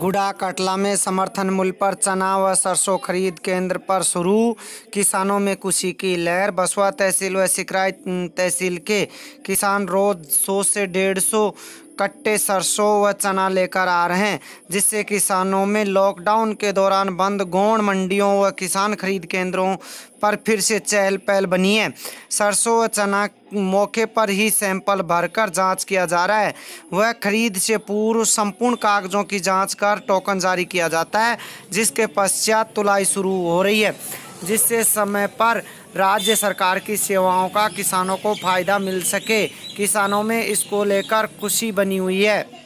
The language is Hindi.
गुड़ा कटला में समर्थन मूल्य पर चना व सरसों खरीद केंद्र पर शुरू किसानों में खुशी की लहर बसवा तहसील व सिकराई तहसील के किसान रोज सौ से डेढ़ सौ कट्टे सरसों व चना लेकर आ रहे हैं जिससे किसानों में लॉकडाउन के दौरान बंद गौण मंडियों व किसान खरीद केंद्रों पर फिर से चहल पहल बनी है सरसों व चना मौके पर ही सैंपल भरकर जांच किया जा रहा है वह खरीद से पूर्व संपूर्ण कागजों की जांच कर टोकन जारी किया जाता है जिसके पश्चात तुलाई शुरू हो रही है जिससे समय पर राज्य सरकार की सेवाओं का किसानों को फायदा मिल सके किसानों में इसको लेकर खुशी बनी हुई है